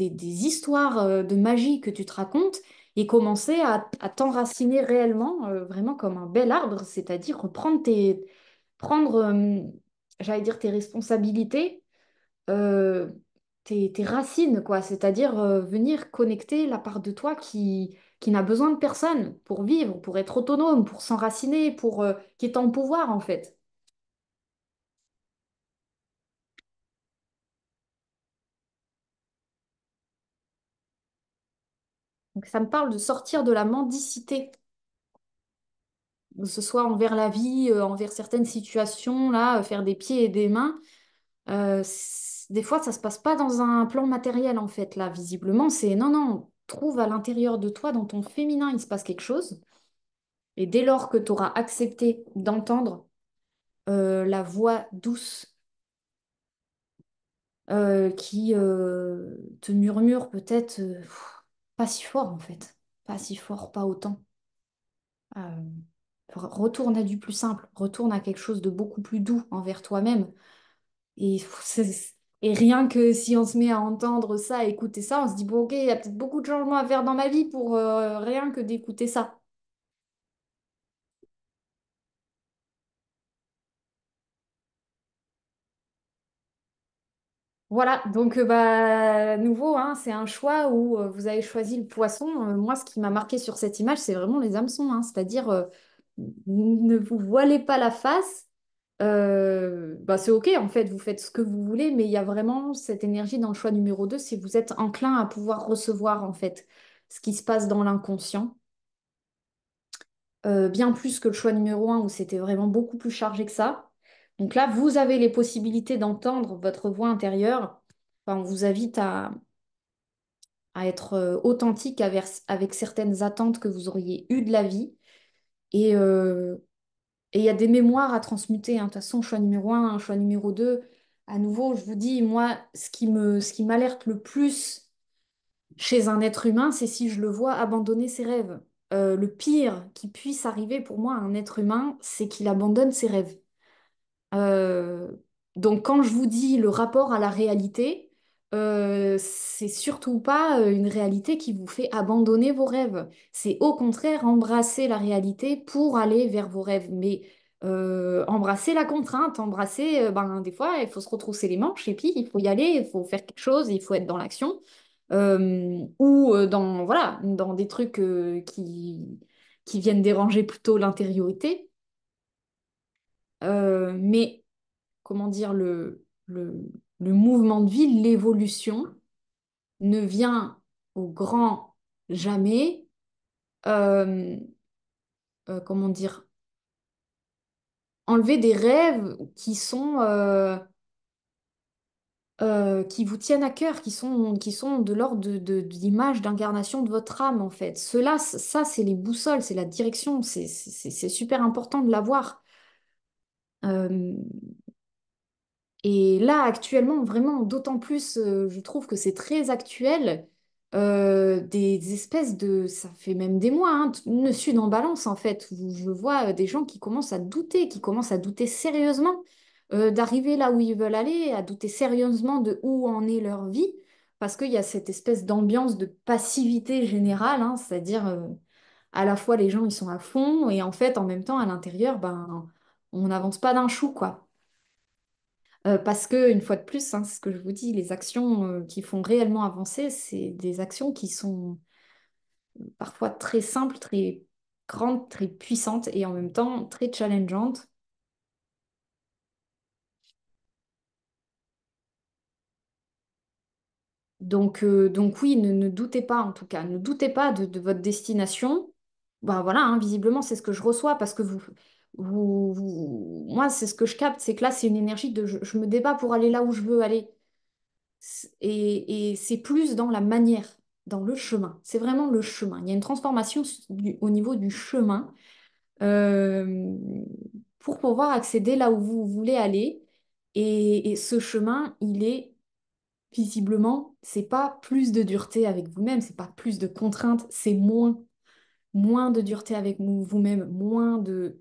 S1: histoires euh, de magie que tu te racontes et commencer à, t'enraciner réellement, euh, vraiment comme un bel arbre, c'est-à-dire reprendre tes, prendre, j'allais dire, tes responsabilités, tes, tes, racines, quoi, c'est-à-dire venir connecter la part de toi qui, qui n'a besoin de personne pour vivre, pour être autonome, pour s'enraciner, pour euh, qui est en pouvoir en fait. Donc ça me parle de sortir de la mendicité, que ce soit envers la vie, euh, envers certaines situations, là, euh, faire des pieds et des mains. des fois, ça se passe pas dans un plan matériel en fait. Là, visiblement, c'est non, non, trouve à l'intérieur de toi, dans ton féminin, il se passe quelque chose. Et dès lors que tu auras accepté d'entendre euh, la voix douce euh, qui euh, te murmure peut-être pas si fort en fait, pas si fort, pas autant. retourne à du plus simple, retourne à quelque chose de beaucoup plus doux envers toi-même. Et c'est et rien que si on se met à entendre ça, écouter ça, on se dit, bon, ok, il y a peut-être beaucoup de changements à faire dans ma vie pour euh, rien que d'écouter ça. Voilà, donc euh, bah, nouveau, hein, c'est un choix où euh, vous avez choisi le poisson. moi, ce qui m'a marqué sur cette image, c'est vraiment les hameçons, hein. c'est-à-dire ne vous voilez pas la face euh, bah c'est OK, en fait, vous faites ce que vous voulez, mais il y a vraiment cette énergie dans le choix numéro 2, si vous êtes enclin à pouvoir recevoir, en fait, ce qui se passe dans l'inconscient. Euh, bien plus que le choix numéro 1, où c'était vraiment beaucoup plus chargé que ça. Donc là, vous avez les possibilités d'entendre votre voix intérieure. Enfin, on vous invite à, à être euh, authentique avec, certaines attentes que vous auriez eues de la vie. Et et il y a des mémoires à transmuter. Hein. De toute façon, choix numéro 1, hein, choix numéro 2. À nouveau, je vous dis, moi, ce qui me, ce qui m'alerte le plus chez un être humain, c'est si je le vois abandonner ses rêves. Euh, le pire qui puisse arriver pour moi à un être humain, c'est qu'il abandonne ses rêves. Euh, donc quand je vous dis le rapport à la réalité, euh, c'est surtout pas euh, une réalité qui vous fait abandonner vos rêves. C'est au contraire embrasser la réalité pour aller vers vos rêves. Mais euh, embrasser la contrainte, embrasser, ben, des fois, il faut se retrousser les manches et puis il faut y aller, il faut faire quelque chose, il faut être dans l'action. ou dans, voilà, dans des trucs qui, qui viennent déranger plutôt l'intériorité. mais comment dire, le, le, le mouvement de vie, l'évolution, ne vient au grand jamais, euh, euh, comment dire, enlever des rêves qui sont... Euh, qui vous tiennent à cœur, qui sont, qui sont de l'ordre de, l'image d'incarnation de votre âme, en fait. Cela, ça, c'est les boussoles, c'est la direction, c'est super important de l'avoir. Et là, actuellement, vraiment, d'autant plus, euh, je trouve que c'est très actuel, euh, des espèces de... Ça fait même des mois, hein, une sud en balance, en fait, où je vois euh, des gens qui commencent à douter, qui commencent à douter sérieusement d'arriver là où ils veulent aller, à douter sérieusement de où en est leur vie, parce qu'il y a cette espèce d'ambiance de passivité générale, hein, c'est-à-dire à la fois les gens, ils sont à fond, et en fait, en même temps, à l'intérieur, ben, on n'avance pas d'un chou, quoi. Euh, parce que, une fois de plus, hein, ce que je vous dis, les actions euh, qui font réellement avancer, c'est des actions qui sont euh, parfois très simples, très grandes, très puissantes et en même temps très challengeantes. Donc, donc oui, ne, ne, doutez pas en tout cas, ne doutez pas de, votre destination. Bah, voilà, hein, visiblement, c'est ce que je reçois parce que vous, vous, moi, c'est ce que je capte, c'est que là, c'est une énergie de je, me débat pour aller là où je veux aller. Et, et c'est plus dans la manière, dans le chemin. C'est vraiment le chemin. Il y a une transformation au niveau du chemin euh, pour pouvoir accéder là où vous voulez aller. Et, et ce chemin, il est visiblement, c'est pas plus de dureté avec vous-même, c'est pas plus de contraintes, c'est moins moins de dureté avec vous-même, moins de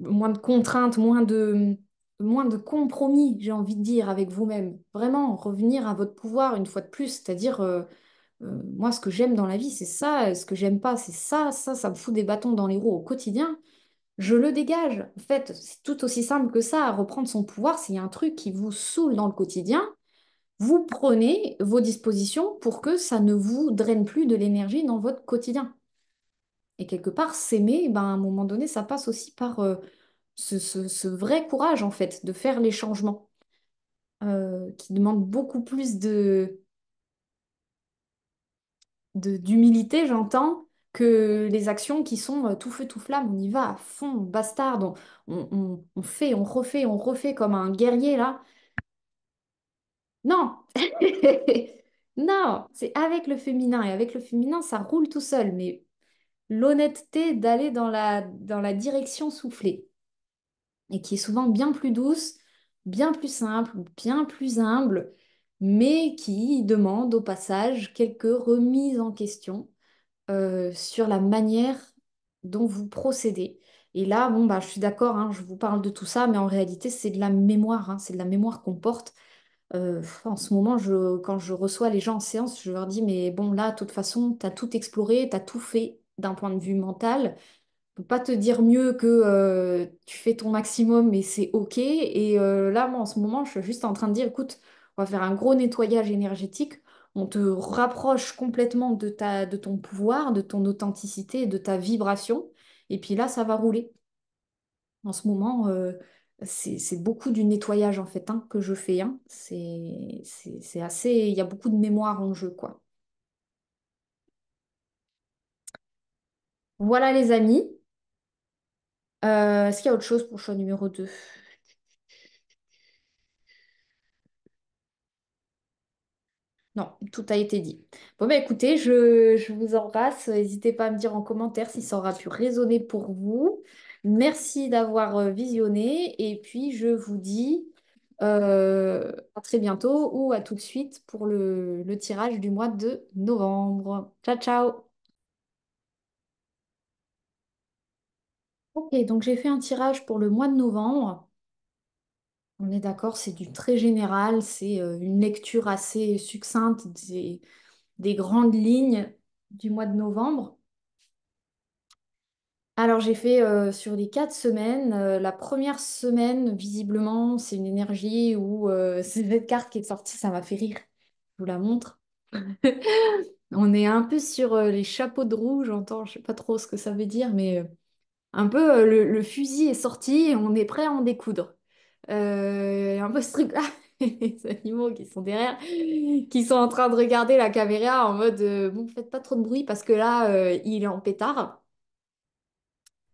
S1: moins de contraintes, moins de, moins de compromis, j'ai envie de dire, avec vous-même. Vraiment, revenir à votre pouvoir une fois de plus, c'est-à-dire, euh, euh, moi, ce que j'aime dans la vie, c'est ça, ce que j'aime pas, c'est ça, ça, ça me fout des bâtons dans les roues au quotidien. Je le dégage. En fait, c'est tout aussi simple que ça, reprendre son pouvoir, s'il y a un truc qui vous saoule dans le quotidien, vous prenez vos dispositions pour que ça ne vous draine plus de l'énergie dans votre quotidien. Et quelque part, s'aimer, ben, à un moment donné, ça passe aussi par euh, ce, vrai courage, en fait, de faire les changements, euh, qui demande beaucoup plus de d'humilité, j'entends, que les actions qui sont euh, tout feu, tout flamme, on y va à fond, bastard bastarde, on fait, on refait, on refait comme un guerrier, là. Non Non, c'est avec le féminin, et avec le féminin, ça roule tout seul, mais l'honnêteté d'aller dans la, dans la direction soufflée, et qui est souvent bien plus douce, bien plus simple, bien plus humble, mais qui demande au passage quelques remises en question euh, sur la manière dont vous procédez. Et là, bon, bah, je suis d'accord, hein, je vous parle de tout ça, mais en réalité, c'est de la mémoire, hein, c'est de la mémoire qu'on porte. Euh, en ce moment, je, quand je reçois les gens en séance, je leur dis, mais bon, là, de toute façon, tu as tout exploré, tu as tout fait, d'un point de vue mental, peut pas te dire mieux que euh, tu fais ton maximum et c'est OK. Et euh, là, moi, en ce moment, je suis juste en train de dire, écoute, on va faire un gros nettoyage énergétique. On te rapproche complètement de, ta, de ton pouvoir, de ton authenticité, de ta vibration. Et puis là, ça va rouler. En ce moment, euh, c'est beaucoup du nettoyage, en fait, hein, que je fais. Hein. C'est assez... Il y a beaucoup de mémoire en jeu, quoi. Voilà les amis. Euh, est-ce qu'il y a autre chose pour choix numéro 2? Non, tout a été dit. Bon, bah écoutez, je, vous embrasse. N'hésitez pas à me dire en commentaire si ça aura pu résonner pour vous. Merci d'avoir euh, visionné et puis je vous dis euh, à très bientôt ou à tout de suite pour le, le tirage du mois de novembre. Ciao, ciao! Ok, donc j'ai fait un tirage pour le mois de novembre. On est d'accord, c'est du très général, c'est euh, une lecture assez succincte des, grandes lignes du mois de novembre. Alors j'ai fait euh, sur les quatre semaines, euh, la première semaine, visiblement, c'est une énergie où c'est cette carte qui est sortie, ça m'a fait rire. Je vous la montre. On est un peu sur les chapeaux de roue, j'entends, je sais pas trop ce que ça veut dire, mais un peu euh, le, fusil est sorti et on est prêt à en découdre. Euh, un peu ce truc-là, les animaux qui sont derrière, qui sont en train de regarder la caméra en mode euh, bon, faites pas trop de bruit parce que là, il est en pétard.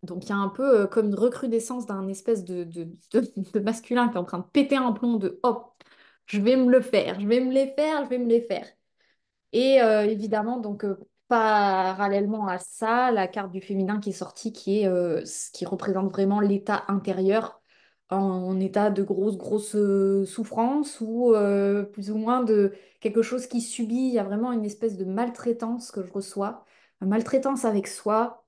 S1: Donc il y a un peu comme une recrudescence d'un espèce de, masculin qui est en train de péter un plomb de hop, oh, je vais me le faire, je vais me les faire, je vais me les faire. Et évidemment, donc parallèlement à ça, la carte du féminin qui est sortie, qui est euh, ce qui représente vraiment l'état intérieur en, état de grosse, grosse euh, souffrance ou euh, plus ou moins de quelque chose qui subit. Il y a vraiment une espèce de maltraitance que je reçois, maltraitance avec soi.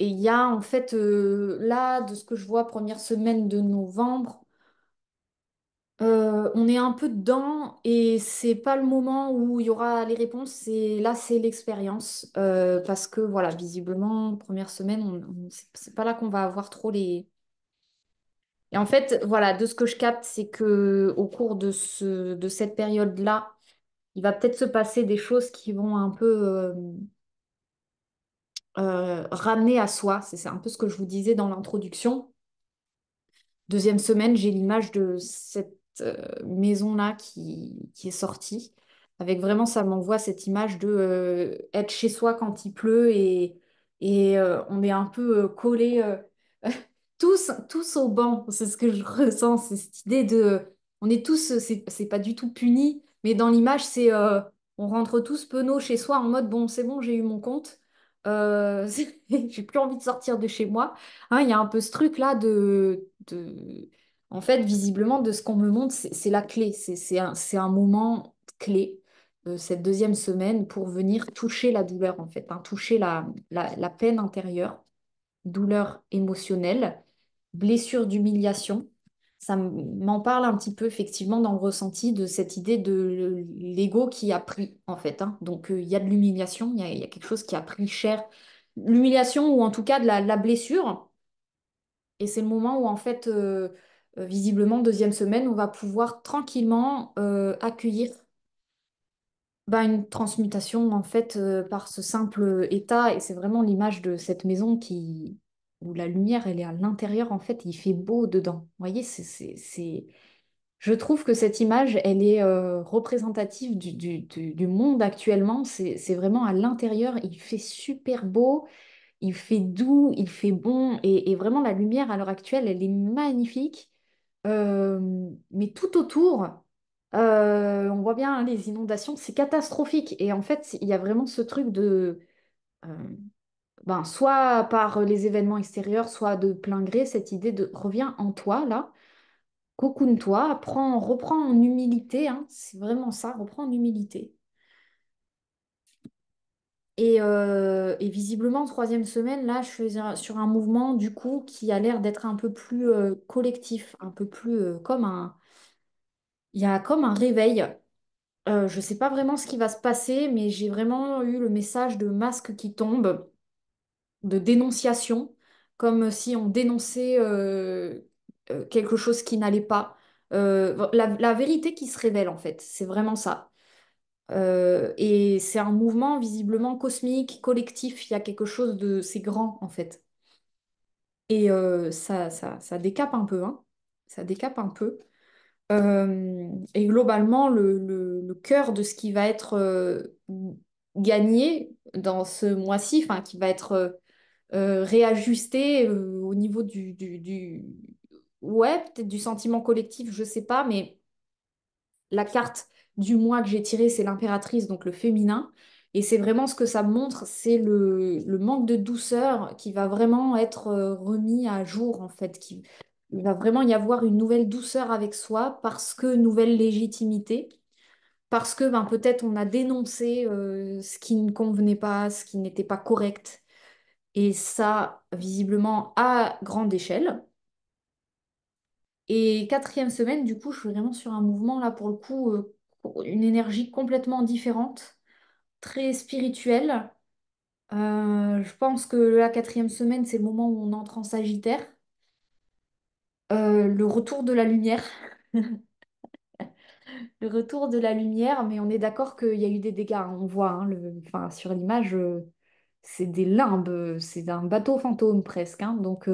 S1: et il y a en fait là, de ce que je vois, première semaine de novembre, euh, on est un peu dedans et c'est pas le moment où il y aura les réponses. c'est là, c'est l'expérience euh, parce que voilà, visiblement, première semaine, c'est pas là qu'on va avoir trop les. Et en fait, voilà, de ce que je capte, c'est que au cours de ce, de cette période-là, il va peut-être se passer des choses qui vont un peu euh, ramener à soi. c'est un peu ce que je vous disais dans l'introduction. Deuxième semaine, j'ai l'image de cette euh, maison-là qui, qui, est sortie, avec vraiment, ça m'envoie cette image de euh, être chez soi quand il pleut et, et euh, on est un peu collé tous, tous au banc. C'est ce que je ressens, c'est cette idée de, on est tous, c'est pas du tout puni, mais dans l'image, c'est, on rentre tous penauds chez soi en mode, bon, c'est bon, j'ai eu mon compte. j'ai plus envie de sortir de chez moi. Hein, il y a un peu ce truc là de, de en fait, visiblement, de ce qu'on me montre, c'est la clé. C'est un, un, moment clé, de euh, cette deuxième semaine, pour venir toucher la douleur, en fait, hein, toucher la, la, la, peine intérieure, douleur émotionnelle, blessure d'humiliation. Ça m'en parle un petit peu, effectivement, dans le ressenti de cette idée de l'ego qui a pris, en fait. Hein. Donc, euh, il y a de l'humiliation, il y, a quelque chose qui a pris cher. L'humiliation, ou en tout cas de la, blessure. Et c'est le moment où, en fait, euh, euh, visiblement, deuxième semaine, on va pouvoir tranquillement euh, accueillir bah, une transmutation en fait euh, par ce simple état et c'est vraiment l'image de cette maison qui où la lumière elle est à l'intérieur en fait il fait beau dedans vous voyez c'est je trouve que cette image elle est représentative du, monde actuellement c'est vraiment à l'intérieur il fait super beau il fait doux il fait bon et, et vraiment la lumière à l'heure actuelle elle est magnifique mais tout autour, on voit bien hein, les inondations, c'est catastrophique. Et en fait, il y a vraiment ce truc de, ben, soit par les événements extérieurs, soit de plein gré, cette idée de reviens en toi, là, Cocoon toi reprends en humilité, hein, c'est vraiment ça, reprends en humilité. Euh, et, visiblement, troisième semaine, là, je suis sur un mouvement du coup qui a l'air d'être un peu plus euh, collectif, un peu plus euh, comme un... Il y a comme un réveil. je ne sais pas vraiment ce qui va se passer, mais j'ai vraiment eu le message de masque qui tombe, de dénonciation, comme si on dénonçait quelque chose qui n'allait pas. la vérité qui se révèle, en fait, c'est vraiment ça. Euh, et c'est un mouvement visiblement cosmique, collectif. Il y a quelque chose de. C'est grand, en fait. Et euh, ça, ça, ça, décape un peu. Hein. Ça décape un peu. Euh, et globalement, le, cœur de ce qui va être gagné dans ce mois-ci, qui va être réajusté au niveau du, du, Ouais, peut-être du sentiment collectif, je sais pas, mais la carte du moi que j'ai tiré, c'est l'impératrice, donc le féminin. Et c'est vraiment ce que ça montre, c'est le, manque de douceur qui va vraiment être euh, remis à jour, en fait. Qui, il va vraiment y avoir une nouvelle douceur avec soi parce que nouvelle légitimité, parce que ben, peut-être on a dénoncé euh, ce qui ne convenait pas, ce qui n'était pas correct. Et ça, visiblement, à grande échelle. Et quatrième semaine, du coup, je suis vraiment sur un mouvement, là, pour le coup, euh, une énergie complètement différente, très spirituelle. Euh, je pense que la quatrième semaine, c'est le moment où on entre en Sagittaire. Euh, le retour de la lumière. le retour de la lumière, mais on est d'accord qu'il y a eu des dégâts. Hein, on voit hein, enfin, sur l'image, euh, c'est des limbes, c'est un bateau fantôme presque. Hein, donc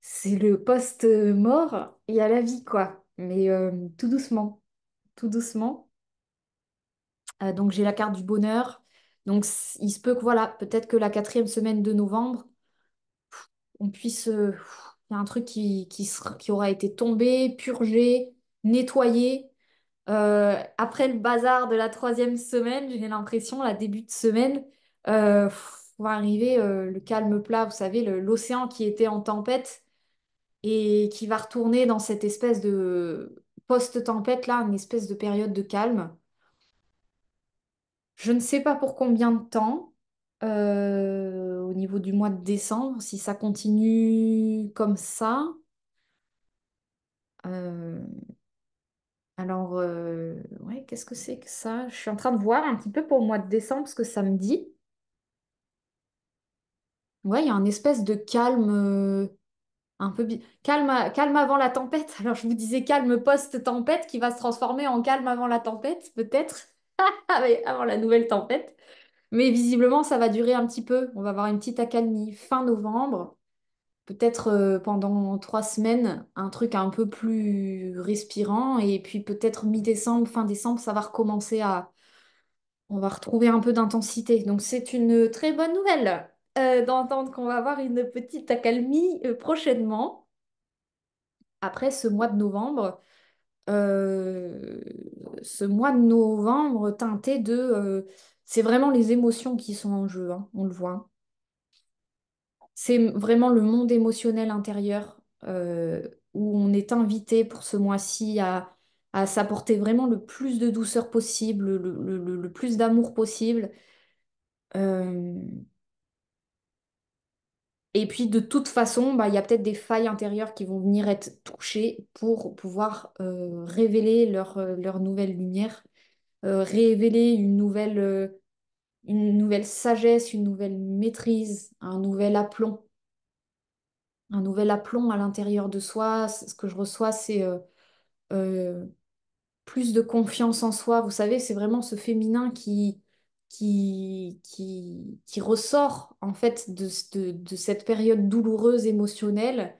S1: c'est le post-mort Il y a la vie, quoi. Mais tout doucement tout doucement. Euh, donc j'ai la carte du bonheur. Donc il se peut que voilà, peut-être que la quatrième semaine de novembre, on puisse. Euh, il y a un truc qui, qui, sera, qui aura été tombé, purgé, nettoyé. Euh, après le bazar de la troisième semaine, j'ai l'impression, la début de semaine, on va arriver le calme plat, vous savez, l'océan qui était en tempête et qui va retourner dans cette espèce de post-tempête, là, une espèce de période de calme. Je ne sais pas pour combien de temps, euh, au niveau du mois de décembre, si ça continue comme ça. Euh, alors, euh, ouais, qu'est-ce que c'est que ça? Je suis en train de voir un petit peu pour le mois de décembre ce que ça me dit. Ouais, il y a un espèce de calme un peu calme, avant la tempête. Alors je vous disais calme post-tempête qui va se transformer en calme avant la tempête, peut-être, avant la nouvelle tempête. Mais visiblement, ça va durer un petit peu. On va avoir une petite accalmie fin novembre, peut-être euh, pendant trois semaines, un truc un peu plus respirant. Et puis peut-être mi-décembre, fin décembre, ça va recommencer à... On va retrouver un peu d'intensité. Donc c'est une très bonne nouvelle. Euh, d'entendre qu'on va avoir une petite accalmie euh, prochainement. Après ce mois de novembre, euh, ce mois de novembre teinté de... c'est vraiment les émotions qui sont en jeu, hein, on le voit. C'est vraiment le monde émotionnel intérieur où on est invité pour ce mois-ci à, s'apporter vraiment le plus de douceur possible, le, plus d'amour possible. Euh, et puis, de toute façon, bah, il y a peut-être des failles intérieures qui vont venir être touchées pour pouvoir euh, révéler leur, euh, leur, nouvelle lumière, euh, révéler une nouvelle, une nouvelle sagesse, une nouvelle maîtrise, un nouvel aplomb. Un nouvel aplomb à l'intérieur de soi. Ce que je reçois, c'est plus de confiance en soi. Vous savez, c'est vraiment ce féminin qui, qui, qui, qui ressort en fait de, de, cette période douloureuse émotionnelle,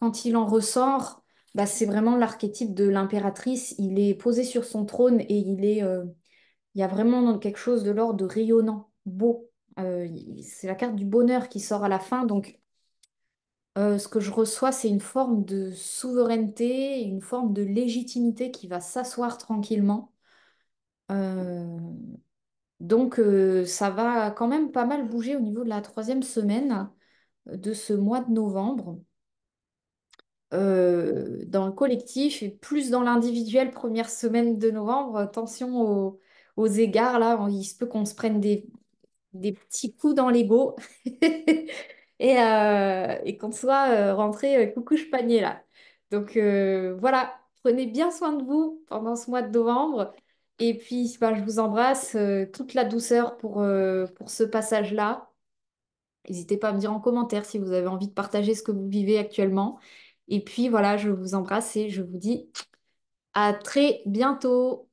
S1: quand il en ressort, bah, c'est vraiment l'archétype de l'impératrice. Il est posé sur son trône et il est, euh, il y a vraiment quelque chose de l'ordre de rayonnant, beau. Euh, c'est la carte du bonheur qui sort à la fin. Donc, euh, ce que je reçois, c'est une forme de souveraineté, une forme de légitimité qui va s'asseoir tranquillement. Euh, donc, euh, ça va quand même pas mal bouger au niveau de la troisième semaine euh, de ce mois de novembre euh, dans le collectif et plus dans l'individuel, première semaine de novembre. Attention aux, égards, là, hein, il se peut qu'on se prenne des, petits coups dans l'ego et, et qu'on soit rentré coucou panier là. Donc voilà, prenez bien soin de vous pendant ce mois de novembre. Et puis, ben, je vous embrasse. Euh, toute la douceur pour, euh, pour ce passage-là. N'hésitez pas à me dire en commentaire si vous avez envie de partager ce que vous vivez actuellement. Et puis, voilà, je vous embrasse et je vous dis à très bientôt.